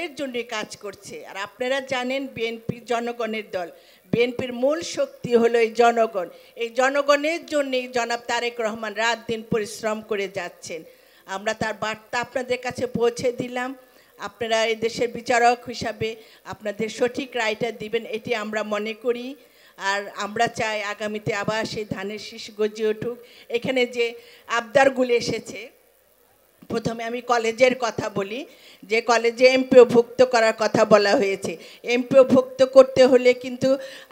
দের জন্য কাজ করছে আর আপনারা জানেন বিএনপি জনগণের দল বিএনপির মূল শক্তি হলো এই জনগণ এই জনগণের জন্যেই জনাব তারেক রহমান রাত দিন পরিশ্রম করে যাচ্ছেন আমরা তার বার্তা আপনাদের কাছে পৌঁছে দিলাম আপনারা দেশের বিচারক হিসাবে আপনাদের সঠিক রায়টা দিবেন এটি আমরা মনে করি আর আমরা চাই আগামীতে আবার সেই ধানের শীষ গজিয়ে উঠুক এখানে যে আবদারগুলি এসেছে প্রথমে আমি কলেজের কথা বলি যে কলেজে এমপিওভুক্ত করার কথা বলা হয়েছে এমপিওভুক্ত করতে হলে কিন্তু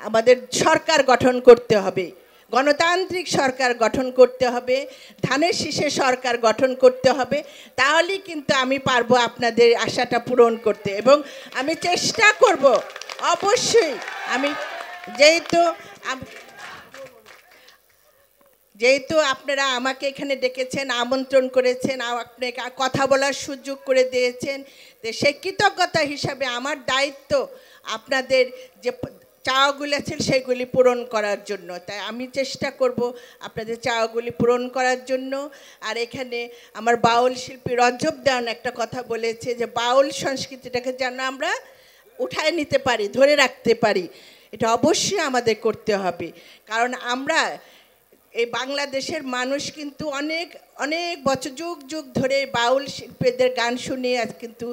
আমাদের সরকার গঠন করতে হবে গণতান্ত্রিক সরকার গঠন করতে হবে ধানের শীষে সরকার গঠন করতে হবে তাহলেই কিন্তু আমি পারবো আপনাদের আশাটা পূরণ করতে এবং আমি চেষ্টা করব অবশ্যই আমি যেহেতু যেহেতু আপনারা আমাকে এখানে ডেকেছেন আমন্ত্রণ করেছেন আপনাকে কথা বলার সুযোগ করে দিয়েছেন তো সে কৃতজ্ঞতা হিসাবে আমার দায়িত্ব আপনাদের যে চাওয়াগুলি আছে সেগুলি পূরণ করার জন্য তাই আমি চেষ্টা করব আপনাদের চাওয়াগুলি পূরণ করার জন্য আর এখানে আমার বাউল শিল্পী রজব দেওয়ান একটা কথা বলেছে যে বাউল সংস্কৃতিটাকে যেন আমরা উঠায় নিতে পারি ধরে রাখতে পারি এটা অবশ্যই আমাদের করতে হবে কারণ আমরা এই বাংলাদেশের মানুষ কিন্তু অনেক অনেক বছর যুগ যুগ ধরে বাউল শিল্পীদের গান শুনে আজ কিন্তু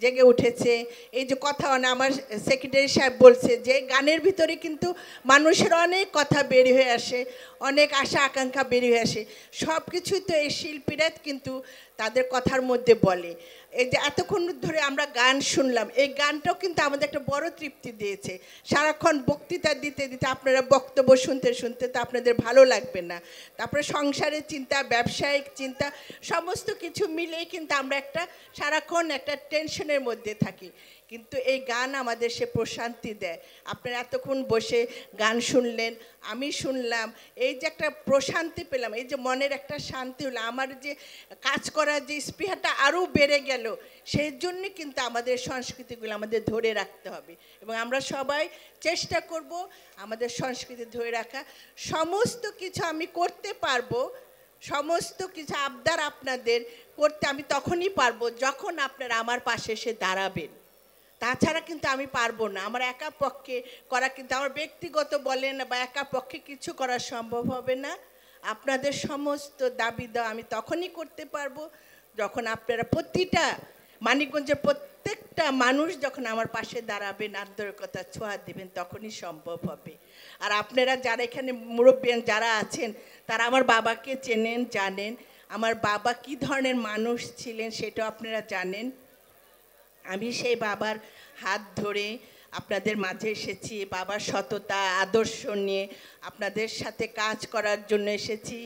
জেগে উঠেছে এই যে কথা আমার সেক্রেটারি সাহেব বলছে যে গানের ভিতরে কিন্তু মানুষের অনেক কথা বেরিয়ে হয়ে আসে অনেক আশা আকাঙ্ক্ষা বেরিয়ে হয়ে আসে সব কিছুই তো এই শিল্পীরা কিন্তু তাদের কথার মধ্যে বলে এই যে এতক্ষণ ধরে আমরা গান শুনলাম এই গানটাও কিন্তু আমাদের একটা বড় তৃপ্তি দিয়েছে সারাক্ষণ বক্তৃতা দিতে দিতে আপনারা বক্তব্য শুনতে শুনতে তো আপনাদের ভালো লাগবে না তারপরে সংসারের চিন্তা ব্যবসায়িক চিন্তা সমস্ত কিছু মিলেই কিন্তু আমরা একটা সারাক্ষণ একটা টেনশনের মধ্যে থাকি কিন্তু এই গান আমাদের সে প্রশান্তি দেয় আপনারা এতক্ষণ বসে গান শুনলেন আমি শুনলাম এই যে একটা প্রশান্তি পেলাম এই যে মনের একটা শান্তি হলো আমার যে কাজ করার যে স্পৃহাটা আরও বেড়ে গেল সেই জন্য কিন্তু আমাদের সংস্কৃতিগুলো আমাদের ধরে রাখতে হবে এবং আমরা সবাই চেষ্টা করব আমাদের সংস্কৃতি ধরে রাখা সমস্ত কিছু আমি করতে পারবো সমস্ত কিছু আবদার আপনাদের করতে আমি তখনই পারবো যখন আপনারা আমার পাশে এসে দাঁড়াবেন তাছাড়া কিন্তু আমি পারবো না আমার একা পক্ষে করা কিন্তু আমার ব্যক্তিগত বলেন বা একা পক্ষে কিছু করা সম্ভব হবে না আপনাদের সমস্ত দাবি দেওয়া আমি তখনই করতে পারবো যখন আপনারা প্রতিটা মানিকগঞ্জের প্রত্যেকটা মানুষ যখন আমার পাশে দাঁড়াবেন আন্তরিকতা ছোঁয়া দেবেন তখনই সম্ভব হবে আর আপনারা যারা এখানে মুরব্বী যারা আছেন তারা আমার বাবাকে চেনেন জানেন আমার বাবা কি ধরনের মানুষ ছিলেন সেটাও আপনারা জানেন আমি সেই বাবার হাত ধরে আপনাদের মাঝে এসেছি বাবার সততা আদর্শ নিয়ে আপনাদের সাথে কাজ করার জন্য এসেছি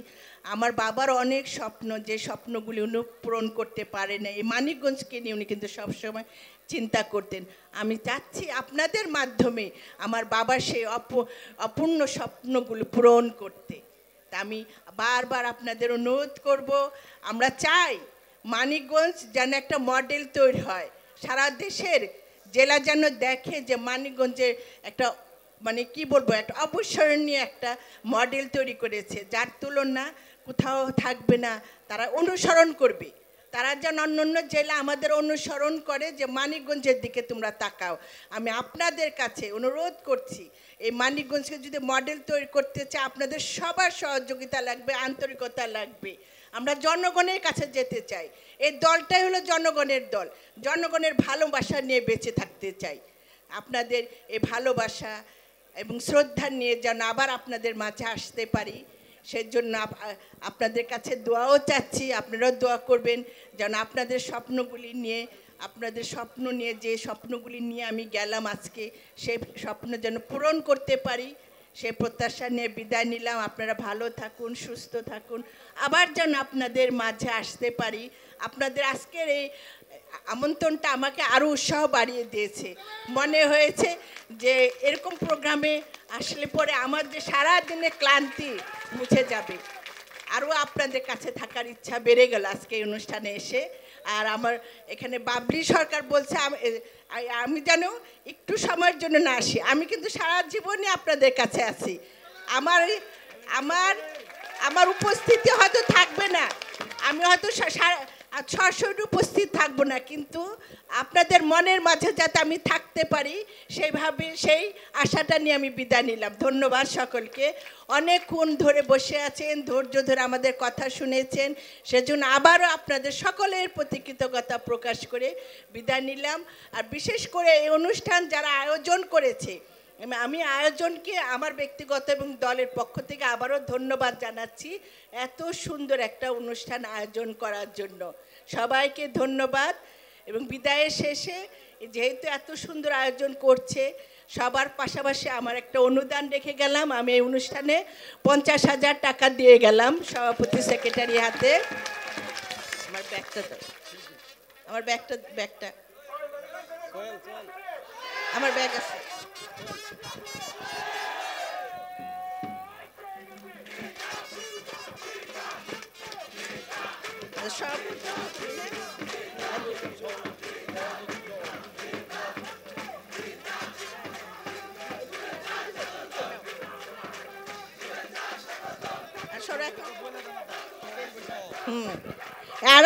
আমার বাবার অনেক স্বপ্ন যে স্বপ্নগুলি উনি পূরণ করতে পারে না এই মানিকগঞ্জকে নিয়ে উনি কিন্তু সবসময় চিন্তা করতেন আমি চাচ্ছি আপনাদের মাধ্যমে আমার বাবার সেই অপূর্ণ স্বপ্নগুলো পূরণ করতে তা আমি বারবার আপনাদের অনুরোধ করব আমরা চাই মানিকগঞ্জ যেন একটা মডেল তৈরি হয় সারা দেশের জেলা যেন দেখে যে মানিকগঞ্জের একটা মানে কি বলবো একটা অবসরণীয় একটা মডেল তৈরি করেছে যার তুলনা কোথাও থাকবে না তারা অনুসরণ করবে তারা যেন অন্য অন্য জেলা আমাদের অনুসরণ করে যে মানিকগঞ্জের দিকে তোমরা তাকাও আমি আপনাদের কাছে অনুরোধ করছি এই মানিকগঞ্জকে যদি মডেল তৈরি করতে চায় আপনাদের সবার সহযোগিতা লাগবে আন্তরিকতা লাগবে আমরা জনগণের কাছে যেতে চাই এই দলটাই হলো জনগণের দল জনগণের ভালোবাসা নিয়ে বেঁচে থাকতে চাই আপনাদের এই ভালোবাসা এবং শ্রদ্ধা নিয়ে যেন আবার আপনাদের মাঝে আসতে পারি সেজন্য আপনাদের কাছে দোয়াও চাচ্ছি আপনারাও দোয়া করবেন যেন আপনাদের স্বপ্নগুলি নিয়ে আপনাদের স্বপ্ন নিয়ে যে স্বপ্নগুলি নিয়ে আমি গেলাম আজকে সেই স্বপ্ন যেন পূরণ করতে পারি সে প্রত্যাশা নিয়ে বিদায় নিলাম আপনারা ভালো থাকুন সুস্থ থাকুন আবার যেন আপনাদের মাঝে আসতে পারি আপনাদের আজকের এই আমন্ত্রণটা আমাকে আরও উৎসাহ বাড়িয়ে দিয়েছে মনে হয়েছে যে এরকম প্রোগ্রামে আসলে পরে আমার যে সারাদিনে ক্লান্তি মুছে যাবে আরও আপনাদের কাছে থাকার ইচ্ছা বেড়ে গেল আজকে এই অনুষ্ঠানে এসে আর আমার এখানে বাবলি সরকার বলছে আমি যেন একটু সময়ের জন্য না আসি আমি কিন্তু সারা জীবনই আপনাদের কাছে আছি আমার আমার আমার উপস্থিতি হয়তো থাকবে না আমি হয়তো সারা সরাসরি উপস্থিত থাকব না কিন্তু আপনাদের মনের মাঝে যাতে আমি থাকতে পারি সেইভাবে সেই আশাটা নিয়ে আমি বিদায় নিলাম ধন্যবাদ সকলকে অনেকক্ষণ ধরে বসে আছেন ধৈর্য ধরে আমাদের কথা শুনেছেন সেজন্য আবারও আপনাদের সকলের প্রতি কৃতজ্ঞতা প্রকাশ করে বিদায় নিলাম আর বিশেষ করে এই অনুষ্ঠান যারা আয়োজন করেছে আমি আয়োজনকে আমার ব্যক্তিগত এবং দলের পক্ষ থেকে আবারও ধন্যবাদ জানাচ্ছি এত সুন্দর একটা অনুষ্ঠান আয়োজন করার জন্য সবাইকে ধন্যবাদ এবং বিদায়ের শেষে যেহেতু এত সুন্দর আয়োজন করছে সবার পাশাপাশি আমার একটা অনুদান রেখে গেলাম আমি এই অনুষ্ঠানে পঞ্চাশ হাজার টাকা দিয়ে গেলাম সভাপতি সেক্রেটারি হাতে আমার ব্যাগটা তো আমার ব্যাগটা ব্যাগটা আমার ব্যাগ আছে আর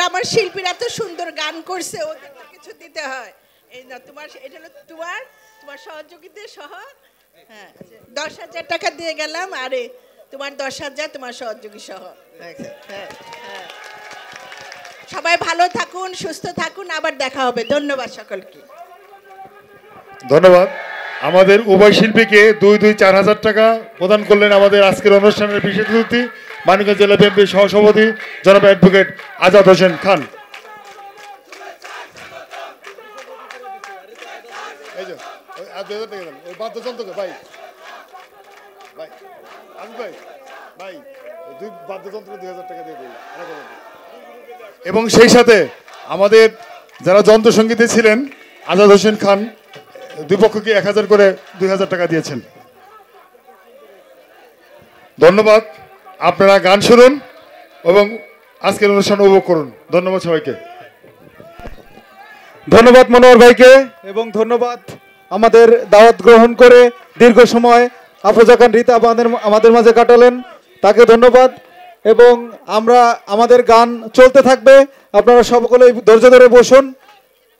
আমার শিল্পীরা তো সুন্দর গান করছে ওদের কিছু দিতে হয় এই না তোমার এটা হলো তোমার তোমার সহযোগীদের সহ হ্যাঁ আচ্ছা, দশ হাজার টাকা দিয়ে গেলাম আরে তোমার দশ হাজার তোমার সহযোগী সহ হ্যাঁ, হ্যাঁ। সবাই ভালো থাকুন সুস্থ থাকুন আবার দেখা হবে ধন্যবাদ সকলকে ধন্যবাদ আমাদের উভয় শিল্পীকে দুই দুই চার হাজার টাকা প্রদান করলেন আমাদের আজকের অনুষ্ঠানের বিশেষ অতিথি মানিকগঞ্জ জেলা বিএনপির সহসভাপতি জনাব অ্যাডভোকেট আজাদ হোসেন খান আর বাদ্যযন্ত্রকে ভাই ভাই আমি ভাই ভাই দুই বাদ্যযন্ত্র দুই হাজার টাকা দিয়ে এবং সেই সাথে আমাদের যারা যন্ত্রসঙ্গীতে ছিলেন আজাদ হোসেন খান দুই পক্ষকে এক হাজার করে দুই হাজার টাকা দিয়েছেন ধন্যবাদ আপনারা গান শুনুন এবং আজকের অনুষ্ঠান উপভোগ করুন ধন্যবাদ সবাইকে ধন্যবাদ মনোহর ভাইকে এবং ধন্যবাদ আমাদের দাওয়াত গ্রহণ করে দীর্ঘ সময় আফুজাকান রীতা আমাদের আমাদের মাঝে কাটালেন তাকে ধন্যবাদ এবং আমরা আমাদের গান চলতে থাকবে আপনারা সকলেই ধৈর্য ধরে বসুন